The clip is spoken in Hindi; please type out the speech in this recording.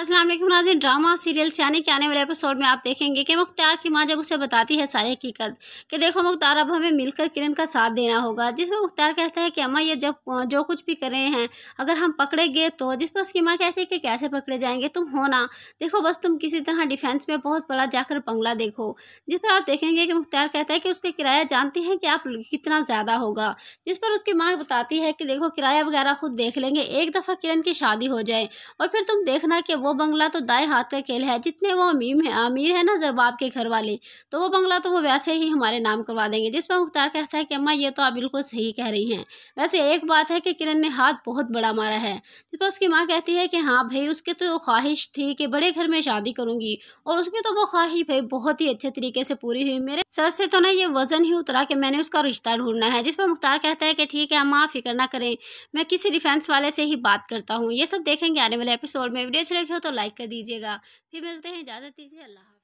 असलम नाजिन ड्रामा सीरियल से आने के आने वाले एपिसोड में आप देखेंगे कि मुख्तार की माँ जब उसे बताती है सारी हकीकत कि देखो मुख्तार अब हमें मिलकर किरण का साथ देना होगा जिसमें मुख्तार कहता है कि अम्मा ये जब जो कुछ भी कर रहे हैं अगर हम पकड़े गए तो जिस पर उसकी माँ कहती है कि कैसे पकड़े जाएंगे तुम हो ना देखो बस तुम किसी तरह डिफेंस में बहुत बड़ा जाकर बंगला देखो जिस पर आप देखेंगे कि मुख्तार कहता है कि उसका किराया जानती है कि आप कितना ज़्यादा होगा जिस पर उसकी माँ बताती है कि देखो किराया वगैरह खुद देख लेंगे एक दफ़ा किरण की शादी हो जाए और फिर तुम देखना कि वो वो बंगला तो दाएं हाथ का खेल है जितने वो अमीर है अमीर है ना जरबाब के घर वाले तो वो बंगला तो वो वैसे ही हमारे नाम करवा देंगे जिस पर मुख्तार कहता है कि अम्मा ये तो आप बिल्कुल सही कह रही हैं वैसे एक बात है कि किरण ने हाथ बहुत बड़ा मारा है जिस पर उसकी माँ कहती है कि हाँ भाई उसकी तो ख्वाहिश थी कि बड़े घर में शादी करूँगी और उसकी तो वो ख्वाहिश भाई बहुत ही अच्छे तरीके से पूरी हुई मेरे सर से तो ना ये वज़न ही उतरा कि मैंने उसका रिश्ता ढूंढना है जिस पर मुख्तार कहता है कि ठीक है अम्मा फिक्र ना करें मैं किसी डिफेंस वाले से ही बात करता हूँ ये सब देखेंगे आने वाले एपिसोड में वीडियो अच्छी लगी तो लाइक कर दीजिएगा फिर मिलते हैं इजाज़त दीजिए अल्लाह